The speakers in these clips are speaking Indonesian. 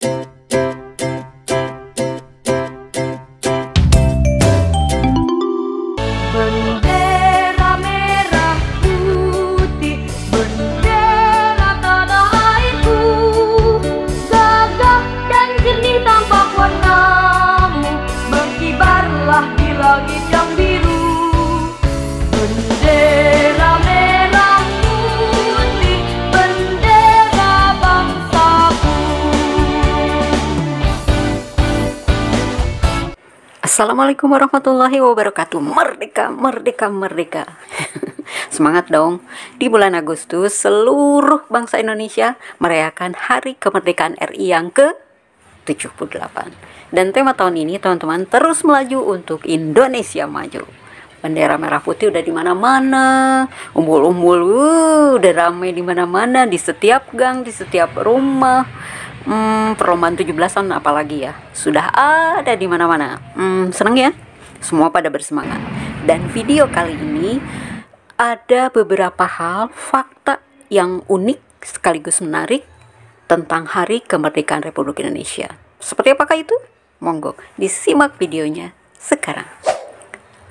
you. Assalamualaikum warahmatullahi wabarakatuh. Merdeka, merdeka, merdeka. Semangat dong. Di bulan Agustus seluruh bangsa Indonesia merayakan Hari Kemerdekaan RI yang ke 78. Dan tema tahun ini teman-teman terus melaju untuk Indonesia maju. Bendera merah putih udah di mana-mana, umbul-umbul udah ramai di mana-mana di setiap gang, di setiap rumah hmm, perlombaan 17-an apalagi ya sudah ada di mana-mana hmm, seneng ya semua pada bersemangat dan video kali ini ada beberapa hal fakta yang unik sekaligus menarik tentang hari kemerdekaan Republik Indonesia seperti apakah itu? monggo disimak videonya sekarang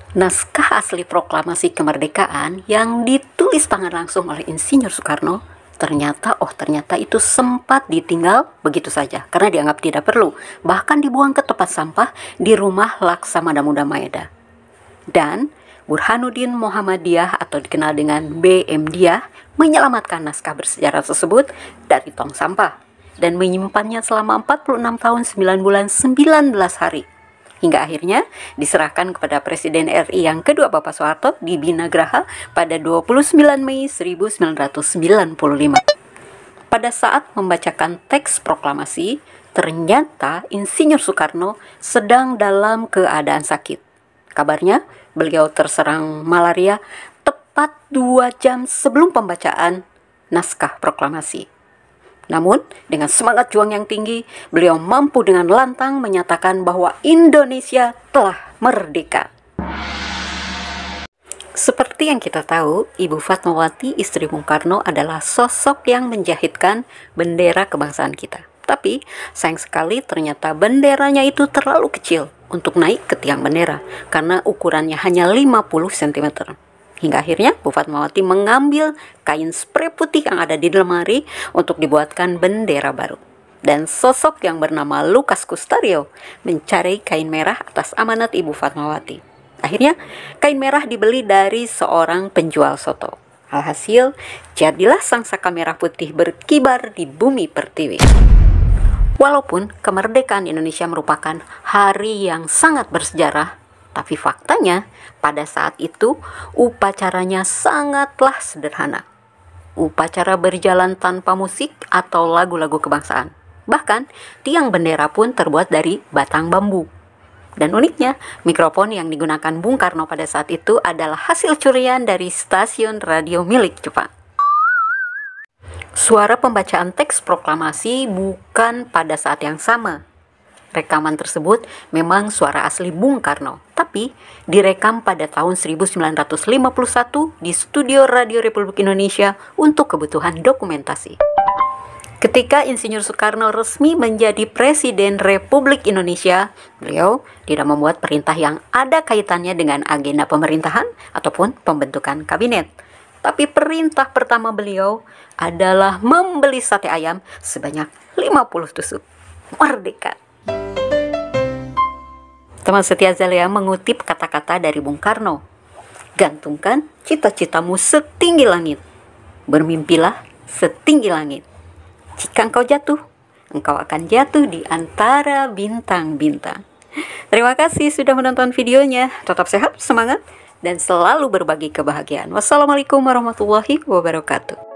Naskah asli proklamasi kemerdekaan yang ditulis tangan langsung oleh Insinyur Soekarno ternyata oh ternyata itu sempat ditinggal begitu saja karena dianggap tidak perlu bahkan dibuang ke tempat sampah di rumah Laksamana Muda Maeda dan Burhanuddin Muhammadiyah atau dikenal dengan BM Diah menyelamatkan naskah bersejarah tersebut dari tong sampah dan menyimpannya selama 46 tahun 9 bulan 19 hari hingga akhirnya diserahkan kepada Presiden RI yang kedua Bapak Soeharto di Binagraha pada 29 Mei 1995. Pada saat membacakan teks proklamasi, ternyata Insinyur Soekarno sedang dalam keadaan sakit. Kabarnya, beliau terserang malaria tepat dua jam sebelum pembacaan naskah proklamasi. Namun, dengan semangat juang yang tinggi, beliau mampu dengan lantang menyatakan bahwa Indonesia telah merdeka. Seperti yang kita tahu, Ibu Fatmawati, istri Bung Karno adalah sosok yang menjahitkan bendera kebangsaan kita. Tapi, sayang sekali ternyata benderanya itu terlalu kecil untuk naik ke tiang bendera karena ukurannya hanya 50 cm. Hingga akhirnya Bu Fatmawati mengambil kain spray putih yang ada di lemari untuk dibuatkan bendera baru. Dan sosok yang bernama Lukas Kustario mencari kain merah atas amanat Ibu Fatmawati. Akhirnya, kain merah dibeli dari seorang penjual soto. Alhasil, jadilah sang saka merah putih berkibar di bumi pertiwi. Walaupun kemerdekaan Indonesia merupakan hari yang sangat bersejarah, tapi faktanya, pada saat itu upacaranya sangatlah sederhana. Upacara berjalan tanpa musik atau lagu-lagu kebangsaan. Bahkan, tiang bendera pun terbuat dari batang bambu. Dan uniknya, mikrofon yang digunakan Bung Karno pada saat itu adalah hasil curian dari stasiun radio milik Jepang. Suara pembacaan teks proklamasi bukan pada saat yang sama, Rekaman tersebut memang suara asli Bung Karno, tapi direkam pada tahun 1951 di Studio Radio Republik Indonesia untuk kebutuhan dokumentasi. Ketika Insinyur Soekarno resmi menjadi Presiden Republik Indonesia, beliau tidak membuat perintah yang ada kaitannya dengan agenda pemerintahan ataupun pembentukan kabinet. Tapi perintah pertama beliau adalah membeli sate ayam sebanyak 50 tusuk. Merdeka! Teman setia Zalia mengutip kata-kata dari Bung Karno. Gantungkan cita-citamu setinggi langit. Bermimpilah setinggi langit. Jika engkau jatuh, engkau akan jatuh di antara bintang-bintang. Terima kasih sudah menonton videonya. Tetap sehat, semangat, dan selalu berbagi kebahagiaan. Wassalamualaikum warahmatullahi wabarakatuh.